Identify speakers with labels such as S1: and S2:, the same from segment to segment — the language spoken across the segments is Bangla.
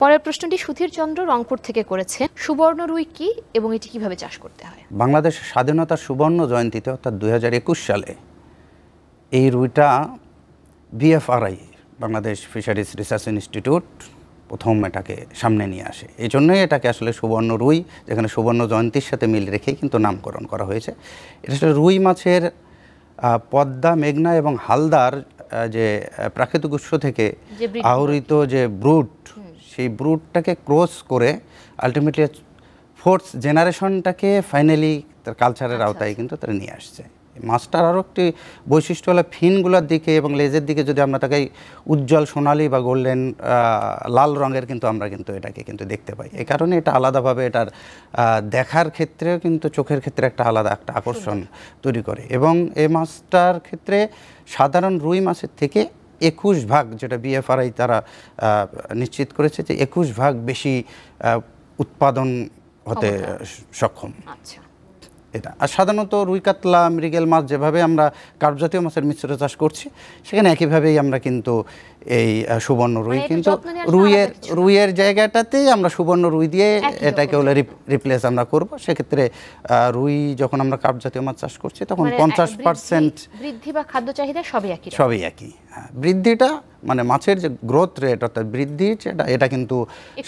S1: পরের প্রশ্নটি সুধীর চন্দ্র রংপুর থেকে করেছে সুবর্ণ রুই কি এবং এটি কিভাবে চাষ করতে হয়
S2: বাংলাদেশ স্বাধীনতার সুবর্ণ জয়ন্তীতে অর্থাৎ দু সালে এই রুইটা BFRI Bangladesh fisheries research institute প্রথম এটাকে সামনে নিয়ে আসে এই জন্যই এটাকে আসলে সুবর্ণ রুই যেখানে সুবর্ণ জয়ন্তীর সাথে মিল রেখেই কিন্তু নামকরণ করা হয়েছে এটা আসলে রুই মাছের পদ্মা মেঘনা এবং হালদার যে প্রাকৃতিক উৎস থেকে আহরিত যে ব্রুট সেই ব্রুটটাকে ক্রস করে আলটিমেটলি ফোর্থ জেনারেশনটাকে ফাইনালি তার কালচারের আচ্ছা, আওতায় আচ্ছা। কিন্তু তারা নিয়ে আসছে মাছটার আরও একটি বৈশিষ্ট্য হলো ফিনগুলোর দিকে এবং লেজের দিকে যদি আমরা তাকে উজ্জ্বল সোনালি বা গোল্ডেন লাল রঙের কিন্তু আমরা কিন্তু এটাকে কিন্তু দেখতে পাই এ কারণে এটা আলাদাভাবে এটার দেখার ক্ষেত্রেও কিন্তু চোখের ক্ষেত্রে একটা আলাদা একটা আকর্ষণ তৈরি করে এবং এই মাছটার ক্ষেত্রে সাধারণ রুই মাছের থেকে একুশ ভাগ যেটা বিএফআরআই তারা নিশ্চিত করেছে যে একুশ ভাগ বেশি উৎপাদন হতে সক্ষম আচ্ছা এটা আর সাধারণত রুই কাতলা মৃগেল মাছ যেভাবে আমরা কার্প জাতীয় মাছের মিশ্র চাষ করছি সেখানে একইভাবেই আমরা কিন্তু এই সুবর্ণ রুই মানে কিন্তু রুইয়ের রুইয়ের জায়গাটাতেই আমরা সুবর্ণ রুই দিয়ে এটাকে হলে রিপ্লেস আমরা করব সেক্ষেত্রে রুই যখন আমরা কার্প জাতীয় মাছ চাষ করছি তখন মানে পঞ্চাশ পার্সেন্ট
S1: বৃদ্ধি বা খাদ্য চাহিদা সবই একই সবই
S2: একই হ্যাঁ, বৃদ্ধিটা মানে মাছের যে গ্রোথ রেট অর্থাৎ বৃদ্ধি সেটা এটা কিন্তু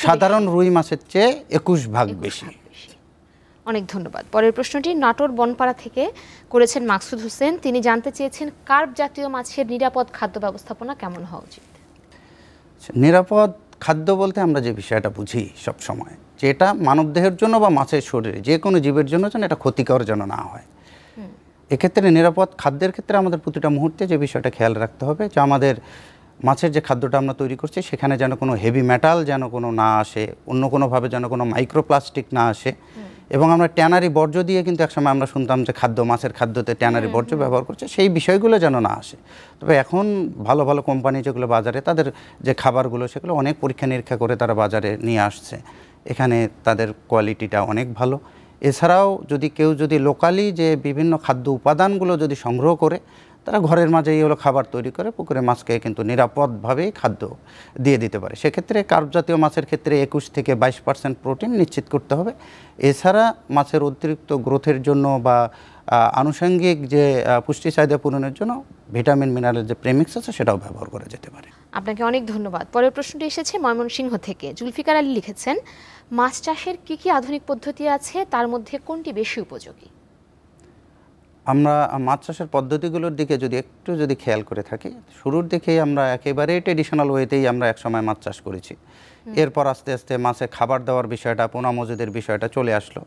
S2: সাধারণ রুই মাছের চেয়ে একুশ ভাগ বেশি
S1: অনেক ধন্যবাদ পরের প্রশ্নটি নাটোর বনপাড়া থেকে করেছেন মাকসুদ হোসেন তিনি জানতে চেয়েছেন কার্প জাতীয় মাছের নিরাপদ খাদ্য ব্যবস্থাপনা কেমন হওয়া উচিত
S2: নিরাপদ খাদ্য বলতে আমরা যে বিষয়টা বুঝি সব সময় যেটা মানবদেহের জন্য বা মাছের শরীরে যে কোনো জীবের জন্য যেন এটা ক্ষতিকর যেন না হয় এক্ষেত্রে নিরাপদ খাদ্যের ক্ষেত্রে আমাদের প্রতিটা মুহূর্তে যে বিষয়টা খেয়াল রাখতে হবে যে আমাদের মাছের যে খাদ্যটা আমরা তৈরি করছি সেখানে যেন কোনো হেভি মেটাল যেন কোনো না আসে অন্য কোনোভাবে যেন কোনো মাইক্রোপ্লাস্টিক না আসে এবং আমরা ট্যানারি বর্জ্য দিয়ে কিন্তু একসময় আমরা শুনতাম যে খাদ্য মাছের খাদ্যতে ট্যানারি বর্জ্য ব্যবহার করছে সেই বিষয়গুলো যেন না আসে তবে এখন ভালো ভালো কোম্পানি যেগুলো বাজারে তাদের যে খাবারগুলো সেগুলো অনেক পরীক্ষা নিরীক্ষা করে তারা বাজারে নিয়ে আসছে এখানে তাদের কোয়ালিটিটা অনেক ভালো এছাড়াও যদি কেউ যদি লোকালি যে বিভিন্ন খাদ্য উপাদানগুলো যদি সংগ্রহ করে তারা ঘরের মাঝে এইগুলো খাবার তৈরি করে পুকুরে মাছকে কিন্তু নিরাপদভাবেই খাদ্য দিয়ে দিতে পারে সেক্ষেত্রে কার্ব জাতীয় মাছের ক্ষেত্রে একুশ থেকে বাইশ পার্সেন্ট প্রোটিন নিশ্চিত করতে হবে এছাড়া মাছের অতিরিক্ত গ্রোথের জন্য বা আনুষঙ্গিক যে পুষ্টি চাহিদা পূরণের জন্য ভিটামিন মিনারেল যে প্রেমিক্স আছে সেটাও ব্যবহার করা যেতে পারে
S1: আপনাকে অনেক ধন্যবাদ পরের প্রশ্নটি এসেছে ময়মনসিংহ থেকে জুলফিকার আলী লিখেছেন মাছ চাষের কি কি আধুনিক পদ্ধতি আছে তার মধ্যে কোনটি বেশি উপযোগী
S2: আমরা মাছ চাষের পদ্ধতিগুলোর দিকে যদি একটু যদি খেয়াল করে থাকি শুরুর দিকেই আমরা একেবারে ট্রেডিশনাল ওয়েতেই আমরা একসময় মাছ চাষ করেছি এরপর আস্তে আস্তে মাছে খাবার দেওয়ার বিষয়টা পোনা মজুদের বিষয়টা চলে আসলো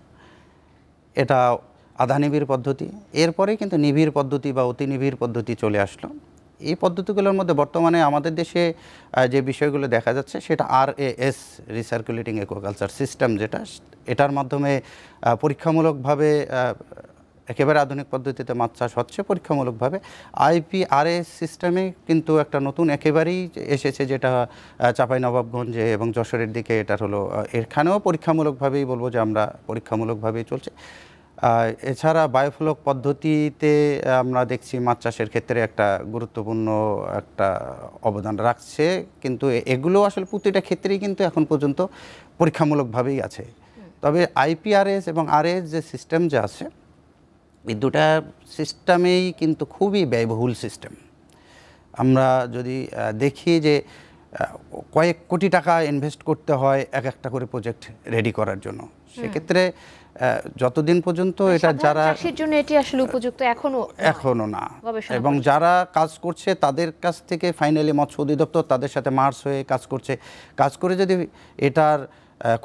S2: এটা আধা নিবিড় পদ্ধতি এরপরে কিন্তু নিবিড় পদ্ধতি বা অতি নিবিড় পদ্ধতি চলে আসলো এই পদ্ধতিগুলোর মধ্যে বর্তমানে আমাদের দেশে যে বিষয়গুলো দেখা যাচ্ছে সেটা R A S recirculating aquaculture system যেটা এটার মাধ্যমে পরীক্ষামূলকভাবে একেবারে আধুনিক পদ্ধতিতে মাছ চাষ হচ্ছে পরীক্ষামূলকভাবে আইপিআরএস সিস্টেমে কিন্তু একটা নতুন একেবারেই এসেছে যেটা চাপাই নবাবগঞ্জে এবং যশোরের দিকে এটার হলো এখানেও পরীক্ষামূলকভাবেই বলবো যে আমরা পরীক্ষামূলকভাবেই চলছে এছাড়া বায়োফ্লক পদ্ধতিতে আমরা দেখছি মাছ চাষের ক্ষেত্রে একটা গুরুত্বপূর্ণ একটা অবদান রাখছে কিন্তু এগুলো আসলে প্রতিটা ক্ষেত্রেই কিন্তু এখন পর্যন্ত পরীক্ষামূলকভাবেই আছে তবে আইপিআরএস এবং আরএস যে সিস্টেম যে আছে এই দুটা সিস্টেমেই কিন্তু খুবই ব্যয়বহুল সিস্টেম আমরা যদি দেখি যে কয়েক কোটি টাকা ইনভেস্ট করতে হয় এক একটা করে প্রজেক্ট রেডি করার জন্য সেক্ষেত্রে যতদিন পর্যন্ত মানে এটা যারা
S1: জন্য এটি আসলে উপযুক্ত এখনো
S2: এখনো না এবং যারা কাজ করছে তাদের কাছ থেকে ফাইনালি মৎস্য অধিদপ্তর তাদের সাথে মার্স হয়ে কাজ করছে কাজ করে যদি এটার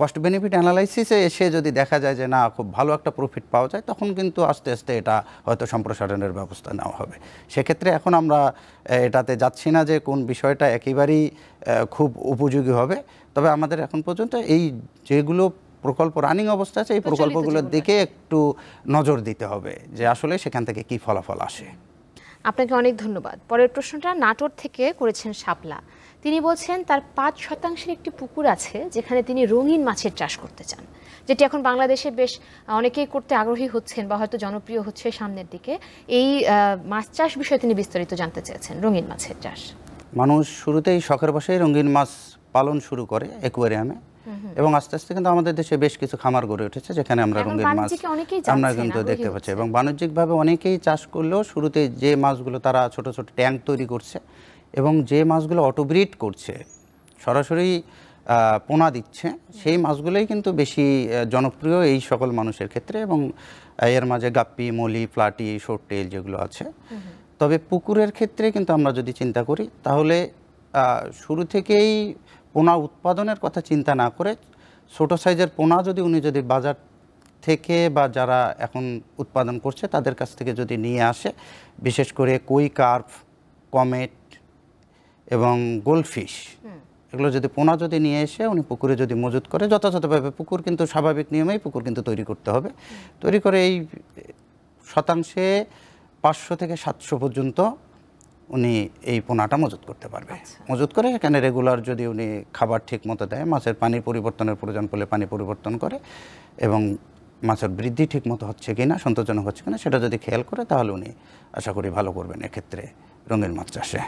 S2: কস্ট বেনিফিট অ্যানালাইসিসে এসে যদি দেখা যায় যে না খুব ভালো একটা প্রফিট পাওয়া যায় তখন কিন্তু আস্তে আস্তে এটা হয়তো সম্প্রসারণের ব্যবস্থা নেওয়া হবে সেক্ষেত্রে এখন আমরা এটাতে যাচ্ছি না যে কোন বিষয়টা একেবারেই খুব উপযোগী হবে তবে আমাদের এখন পর্যন্ত এই যেগুলো প্রকল্প রানিং অবস্থা আছে এই প্রকল্পগুলোর দিকে একটু নজর দিতে হবে যে আসলে সেখান থেকে কি ফলাফল আসে
S1: আপনাকে অনেক ধন্যবাদ পরের প্রশ্নটা নাটোর থেকে করেছেন শাপলা তিনি বলছেন তার পাঁচ শতাংশের একটি পুকুর আছে যেখানে তিনি রঙিন মাছের চাষ করতে চান যেটি এখন বাংলাদেশে বেশ অনেকেই করতে আগ্রহী হচ্ছেন বা হয়তো জনপ্রিয় হচ্ছে সামনের দিকে এই মাছ চাষ বিষয়ে তিনি বিস্তারিত জানতে চেয়েছেন রঙিন মাছের চাষ
S2: মানুষ শুরুতেই শখের বসেই রঙিন মাছ পালন শুরু করে অ্যাকোয়ারিয়ামে এবং আস্তে আস্তে কিন্তু আমাদের দেশে বেশ কিছু খামার গড়ে উঠেছে যেখানে আমরা রঙিন মাছ আমরা কিন্তু দেখতে পাচ্ছি এবং বাণিজ্যিকভাবে অনেকেই চাষ করলেও শুরুতে যে মাছগুলো তারা ছোট ছোট ট্যাঙ্ক তৈরি করছে এবং যে মাছগুলো অটোব্রিড করছে সরাসরি পোনা দিচ্ছে সেই মাছগুলোই কিন্তু বেশি জনপ্রিয় এই সকল মানুষের ক্ষেত্রে এবং এর মাঝে গাপ্পি মলি প্লাটি শোর্ট যেগুলো আছে তবে পুকুরের ক্ষেত্রে কিন্তু আমরা যদি চিন্তা করি তাহলে শুরু থেকেই পোনা উৎপাদনের কথা চিন্তা না করে ছোটো সাইজের পোনা যদি উনি যদি বাজার থেকে বা যারা এখন উৎপাদন করছে তাদের কাছ থেকে যদি নিয়ে আসে বিশেষ করে কই কার্প কমেট এবং গোলফিশ এগুলো যদি পোনা যদি নিয়ে এসে উনি পুকুরে যদি মজুত করে যথাযথভাবে পুকুর কিন্তু স্বাভাবিক নিয়মেই পুকুর কিন্তু তৈরি করতে হবে তৈরি করে এই শতাংশে পাঁচশো থেকে সাতশো পর্যন্ত উনি এই পোনাটা মজুত করতে পারবে আচ্ছা। মজুত করে এখানে রেগুলার যদি উনি খাবার ঠিক মতো দেয় মাছের পানি পরিবর্তনের প্রয়োজন পড়লে পানি পরিবর্তন করে এবং মাছের বৃদ্ধি ঠিক মতো হচ্ছে কি না সন্তোষজনক হচ্ছে কিনা সেটা যদি খেয়াল করে তাহলে উনি আশা করি ভালো করবেন এক্ষেত্রে রঙিন মাছ চাষে